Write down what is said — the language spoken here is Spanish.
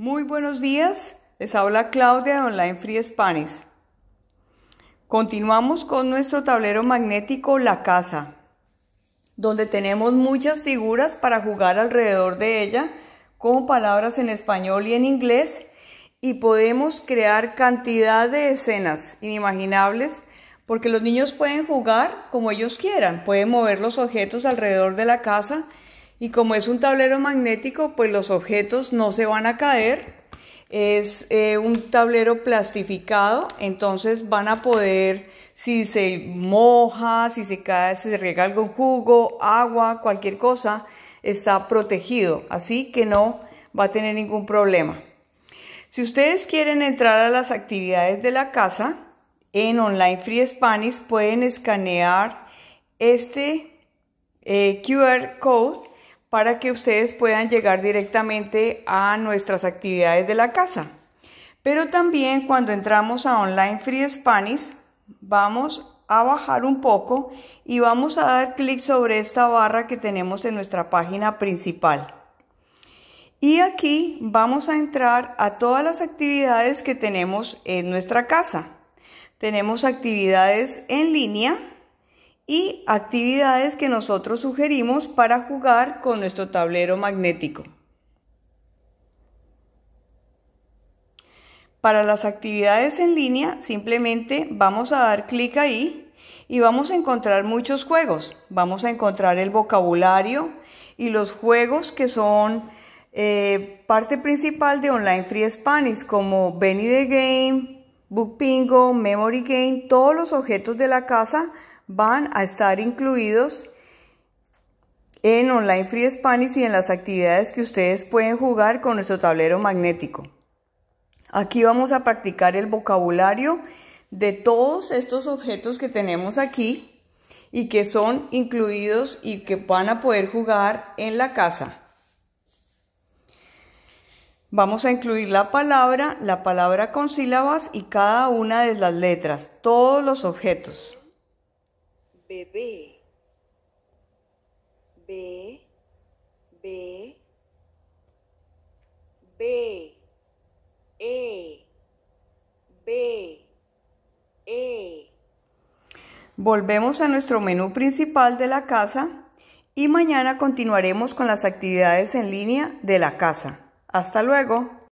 Muy buenos días, les habla Claudia de Online Free Spanish. Continuamos con nuestro tablero magnético La Casa, donde tenemos muchas figuras para jugar alrededor de ella con palabras en español y en inglés y podemos crear cantidad de escenas inimaginables porque los niños pueden jugar como ellos quieran, pueden mover los objetos alrededor de la casa y como es un tablero magnético, pues los objetos no se van a caer. Es eh, un tablero plastificado, entonces van a poder, si se moja, si se cae, si se riega algún jugo, agua, cualquier cosa, está protegido. Así que no va a tener ningún problema. Si ustedes quieren entrar a las actividades de la casa, en Online Free Spanish pueden escanear este eh, QR code para que ustedes puedan llegar directamente a nuestras actividades de la casa. Pero también cuando entramos a Online Free Spanish, vamos a bajar un poco y vamos a dar clic sobre esta barra que tenemos en nuestra página principal. Y aquí vamos a entrar a todas las actividades que tenemos en nuestra casa. Tenemos actividades en línea, y actividades que nosotros sugerimos para jugar con nuestro tablero magnético. Para las actividades en línea simplemente vamos a dar clic ahí y vamos a encontrar muchos juegos. Vamos a encontrar el vocabulario y los juegos que son eh, parte principal de Online Free Spanish como Benny the Game, Book Bingo, Memory Game, todos los objetos de la casa van a estar incluidos en Online Free Spanish y en las actividades que ustedes pueden jugar con nuestro tablero magnético. Aquí vamos a practicar el vocabulario de todos estos objetos que tenemos aquí y que son incluidos y que van a poder jugar en la casa. Vamos a incluir la palabra, la palabra con sílabas y cada una de las letras, todos los objetos bebé, B, B, B, E, B, E. Volvemos a nuestro menú principal de la casa y mañana continuaremos con las actividades en línea de la casa. Hasta luego.